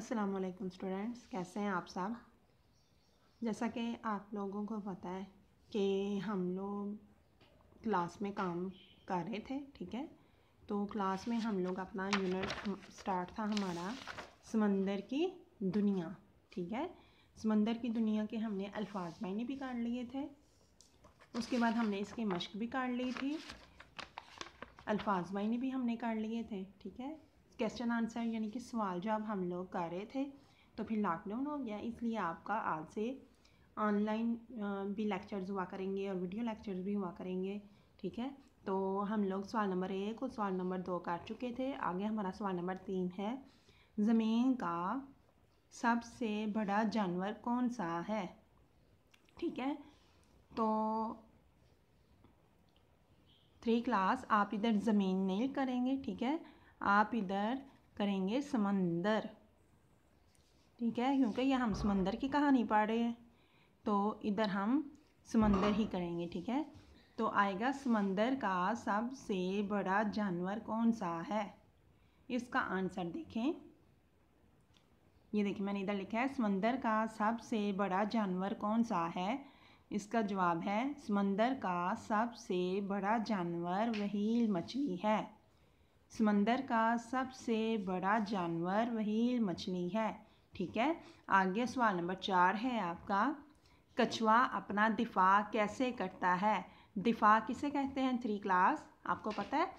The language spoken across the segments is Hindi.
अस्सलाम वालेकुम स्टूडेंट्स कैसे हैं आप साहब जैसा कि आप लोगों को पता है कि हम लोग क्लास में काम कर रहे थे ठीक है तो क्लास में हम लोग अपना यूनिट स्टार्ट था हमारा समंदर की दुनिया ठीक है समंदर की दुनिया के हमने अल्फाज मायने भी काट लिए थे उसके बाद हमने इसकी मश्क भी काट ली थी अल्फाज मायने भी हमने काट लिए थे ठीक है क्वेश्चन आंसर यानी कि सवाल अब हम लोग कर रहे थे तो फिर लॉकडाउन हो गया इसलिए आपका आज से ऑनलाइन भी लेक्चर्स हुआ करेंगे और वीडियो लेक्चर्स भी हुआ करेंगे ठीक है तो हम लोग सवाल नंबर एक और सवाल नंबर दो कर चुके थे आगे हमारा सवाल नंबर तीन है ज़मीन का सबसे बड़ा जानवर कौन सा है ठीक है तो थ्री क्लास आप इधर ज़मीन नहीं करेंगे ठीक है आप इधर करेंगे समंदर ठीक है क्योंकि यह हम समंदर की कहानी पढ़ रहे हैं तो इधर हम समंदर ही करेंगे ठीक है तो आएगा समंदर का सबसे बड़ा जानवर कौन सा है इसका आंसर देखें ये देखिए मैंने इधर लिखा है समंदर का सबसे बड़ा जानवर कौन सा है इसका जवाब है समंदर का सबसे बड़ा जानवर वही मछली है समंदर का सबसे बड़ा जानवर वही मछली है ठीक है आगे सवाल नंबर चार है आपका कछुआ अपना दिफा कैसे करता है दिफा किसे कहते हैं थ्री क्लास आपको पता है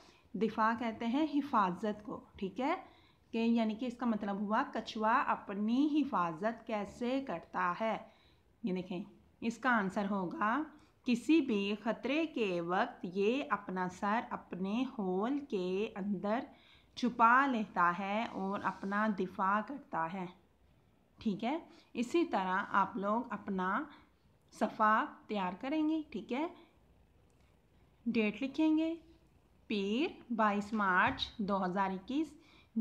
दिफा कहते हैं हिफाजत को ठीक है कि यानी कि इसका मतलब हुआ कछुआ अपनी हिफाजत कैसे करता है ये देखें इसका आंसर होगा किसी भी ख़तरे के वक्त ये अपना सर अपने होल के अंदर छुपा लेता है और अपना दिफा करता है ठीक है इसी तरह आप लोग अपना सफ़ा तैयार करेंगे ठीक है डेट लिखेंगे पीर 22 मार्च 2021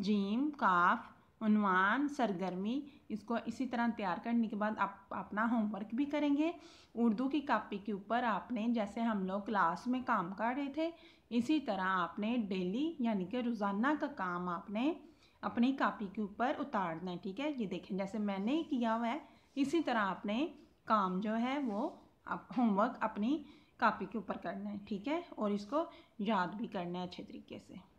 जीम काफ उनवान सरगर्मी इसको इसी तरह तैयार करने के बाद आप अपना होमवर्क भी करेंगे उर्दू की कापी के ऊपर आपने जैसे हम लोग क्लास में काम कर रहे थे इसी तरह आपने डेली यानी कि रोज़ाना का काम आपने अपनी कापी के ऊपर उतारना है ठीक है ये देखें जैसे मैंने किया हुआ है इसी तरह आपने काम जो है वो आप होमवर्क अपनी कापी के ऊपर करना है ठीक है और इसको याद भी करना है अच्छे तरीके से